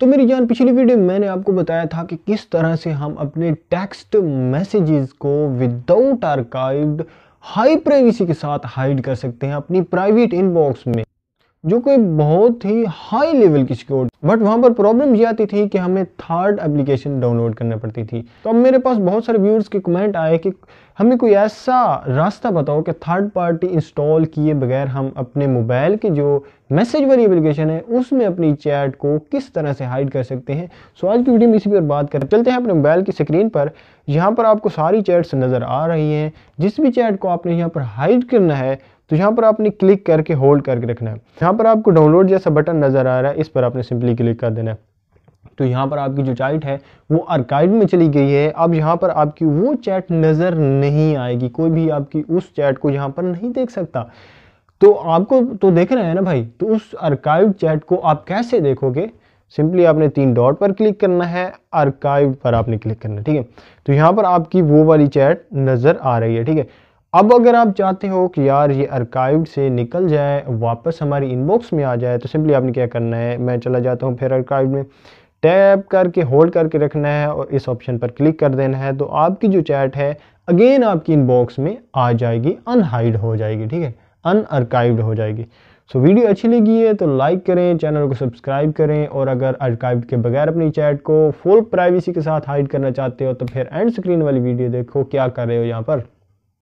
तो मेरी जान पिछली वीडियो में मैंने आपको बताया था कि किस तरह से हम अपने टेक्स्ट मैसेजेस को विदाउट आर्काइव्ड हाई प्राइवेसी के साथ हाइड कर सकते हैं अपनी प्राइवेट इनबॉक्स में जो कोई बहुत ही हाई लेवल की सिक्योरिटी बट वहाँ पर प्रॉब्लम ये आती थी कि हमें थर्ड एप्लीकेशन डाउनलोड करना पड़ती थी तो अब मेरे पास बहुत सारे व्यूअर्स के कमेंट आए कि हमें कोई ऐसा रास्ता बताओ कि थर्ड पार्टी इंस्टॉल किए बगैर हम अपने मोबाइल के जो मैसेज वाली एप्लीकेशन है उसमें अपनी चैट को किस तरह से हाइड कर सकते हैं सो आज की वीडियो में इसी पर बात करें चलते हैं अपने मोबाइल की स्क्रीन पर यहाँ पर आपको सारी चैट्स नज़र आ रही हैं जिस भी चैट को आपने यहाँ पर हाइड करना है तो यहाँ पर आपने क्लिक करके होल्ड करके रखना है यहाँ पर आपको डाउनलोड जैसा बटन नज़र आ रहा है इस पर आपने सिंपली क्लिक कर देना है तो यहाँ पर आपकी जो चैट है वो आर्काइव में चली गई है अब यहाँ पर आपकी वो चैट नज़र नहीं आएगी कोई भी आपकी उस चैट को यहाँ पर नहीं देख सकता तो आपको तो देख रहे हैं ना भाई तो उस आर्काइव चैट को आप कैसे देखोगे सिंपली आपने तीन डॉट पर क्लिक करना है आर्काइव पर आपने क्लिक करना है ठीक है तो यहाँ पर आपकी वो वाली चैट नज़र आ रही है ठीक है अब अगर आप चाहते हो कि यार ये अर्काइव से निकल जाए वापस हमारी इनबॉक्स में आ जाए तो सिंपली आपने क्या करना है मैं चला जाता हूँ फिर अर्काइव में टैप करके होल्ड करके रखना है और इस ऑप्शन पर क्लिक कर देना है तो आपकी जो चैट है अगेन आपकी इनबॉक्स में आ जाएगी अनहाइड हो जाएगी ठीक है अनअर्काइव्ड हो जाएगी सो so, वीडियो अच्छी लगी है तो लाइक करें चैनल को सब्सक्राइब करें और अगर अर्काइव के बगैर अपनी चैट को फुल प्राइवेसी के साथ हाइड करना चाहते हो तो फिर एंड स्क्रीन वाली वीडियो देखो क्या कर रहे हो यहाँ पर